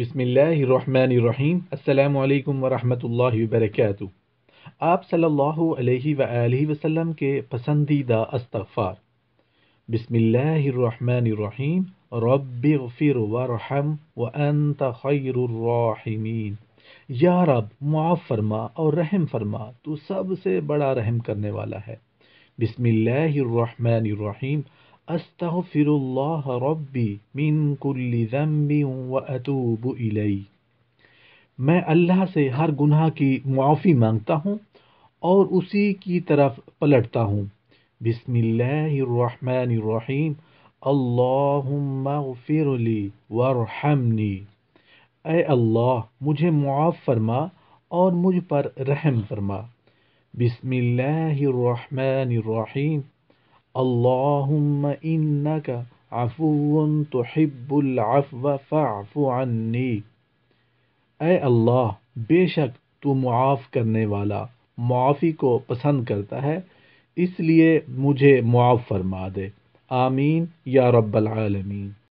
بسم اللہ الرحمن الرحیم السلام علیکم ورحمۃ اللہ وبرکاتہ آپ صلی اللہ علیہ وآلہ وسلم کے پسندیدہ استغفار بسم اللہ الرحمن الرحیم رب ورحم وانت خیر الراحمین الرحمین رب معاف فرما اور رحم فرما تو سب سے بڑا رحم کرنے والا ہے بسم اللہ الرحمن الرحیم استغفر اللہ ربی کل ذنب و اتوب الی میں اللہ سے ہر گناہ کی معافی مانگتا ہوں اور اسی کی طرف پلٹتا ہوں بسم اللہ الرحمن الرحیم اللہم اغفر لی ورحمنی اے اللہ مجھے معاف فرما اور مجھ پر رحم فرما بسم اللہ الرحمن الرحیم عفو تحب العفو فاعف عنی اے اللہ بے شک تو معاف کرنے والا معافی کو پسند کرتا ہے اس لیے مجھے معاف فرما دے آمین یا رب العالمین